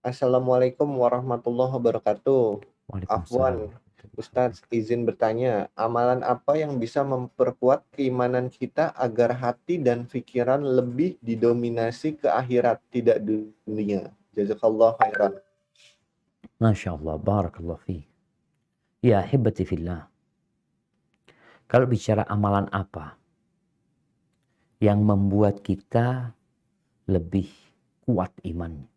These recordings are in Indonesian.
Assalamualaikum warahmatullahi wabarakatuh. Afwan, Ustaz izin bertanya, amalan apa yang bisa memperkuat keimanan kita agar hati dan pikiran lebih didominasi ke akhirat tidak dunia? Jazakallah khairan. Masya Allah, barakallah fi. Ya, hibati fillah. Kalau bicara amalan apa yang membuat kita lebih kuat imannya?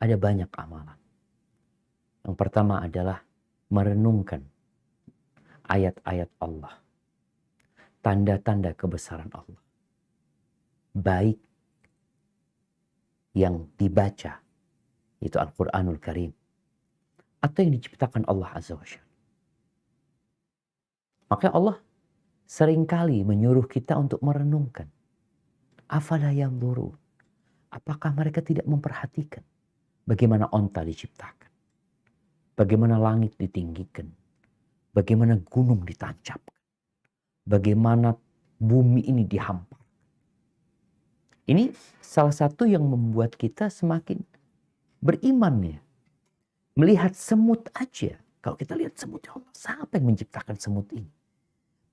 ada banyak amalan. Yang pertama adalah merenungkan ayat-ayat Allah. Tanda-tanda kebesaran Allah. Baik yang dibaca itu Al-Quranul Karim. Atau yang diciptakan Allah Azza wa Jalla. Makanya Allah seringkali menyuruh kita untuk merenungkan. Afala yang buruk. Apakah mereka tidak memperhatikan? Bagaimana onta diciptakan. Bagaimana langit ditinggikan. Bagaimana gunung ditancapkan. Bagaimana bumi ini dihampar. Ini salah satu yang membuat kita semakin beriman ya. Melihat semut aja. Kalau kita lihat semut ya Allah, siapa yang menciptakan semut ini?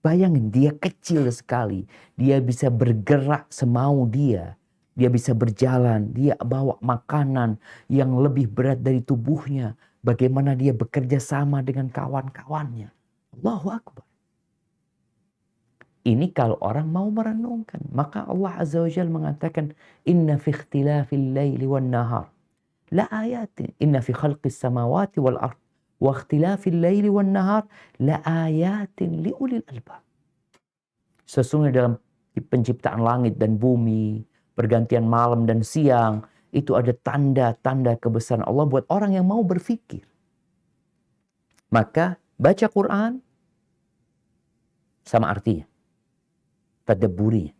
Bayangin dia kecil sekali, dia bisa bergerak semau dia. Dia bisa berjalan, dia bawa makanan yang lebih berat dari tubuhnya. Bagaimana dia bekerja sama dengan kawan-kawannya. Allahu Akbar. Ini kalau orang mau merenungkan. Maka Allah Azza wa Jal mengatakan, Inna fi ikhtilafil layli wal nahar. La ayatin. Inna fi khalqis samawati wal ard. Wa ikhtilafil layli wal nahar. La ayatin liulil albab. Sesungguhnya dalam penciptaan langit dan bumi, Pergantian malam dan siang, itu ada tanda-tanda kebesaran Allah buat orang yang mau berpikir. Maka baca Quran sama artinya. tadaburi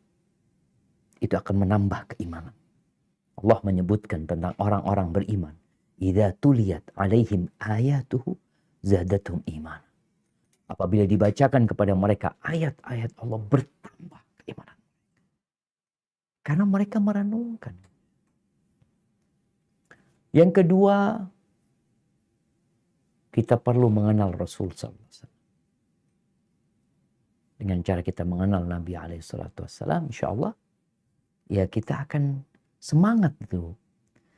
Itu akan menambah keimanan. Allah menyebutkan tentang orang-orang beriman. Idza tuliyat alaihim ayatuhu zadatum iman. Apabila dibacakan kepada mereka ayat-ayat Allah bertambah karena mereka merenungkan. Yang kedua, kita perlu mengenal Rasul SAW. Dengan cara kita mengenal Nabi SAW, insya Allah, ya kita akan semangat itu.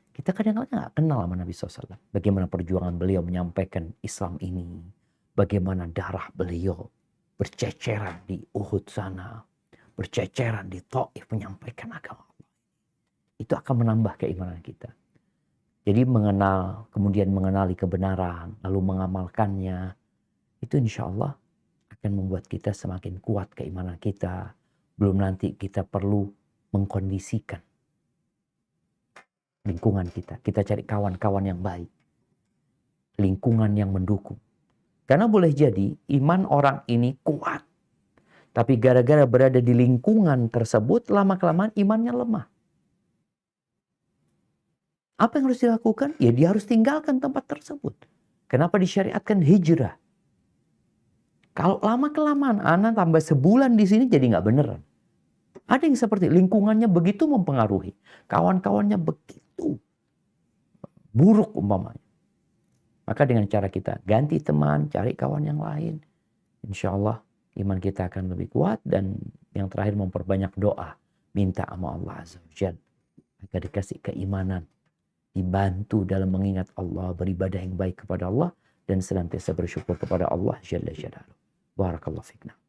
Kita kadang-kadang nggak kenal sama Nabi SAW. Bagaimana perjuangan beliau menyampaikan Islam ini. Bagaimana darah beliau berceceran di Uhud sana berceceran di Taif menyampaikan agama Itu akan menambah keimanan kita. Jadi mengenal, kemudian mengenali kebenaran, lalu mengamalkannya, itu insya Allah akan membuat kita semakin kuat keimanan kita. Belum nanti kita perlu mengkondisikan lingkungan kita. Kita cari kawan-kawan yang baik. Lingkungan yang mendukung. Karena boleh jadi iman orang ini kuat tapi gara-gara berada di lingkungan tersebut, lama-kelamaan imannya lemah. Apa yang harus dilakukan? Ya dia harus tinggalkan tempat tersebut. Kenapa disyariatkan hijrah? Kalau lama-kelamaan anak tambah sebulan di sini jadi nggak beneran. Ada yang seperti lingkungannya begitu mempengaruhi. Kawan-kawannya begitu buruk umpamanya. Maka dengan cara kita ganti teman, cari kawan yang lain. Insya Allah iman kita akan lebih kuat dan yang terakhir memperbanyak doa minta sama Allah Azza wajalla agar dikasih keimanan dibantu dalam mengingat Allah beribadah yang baik kepada Allah dan senantiasa bersyukur kepada Allah Jalla jalaluhu Barakallahu fikna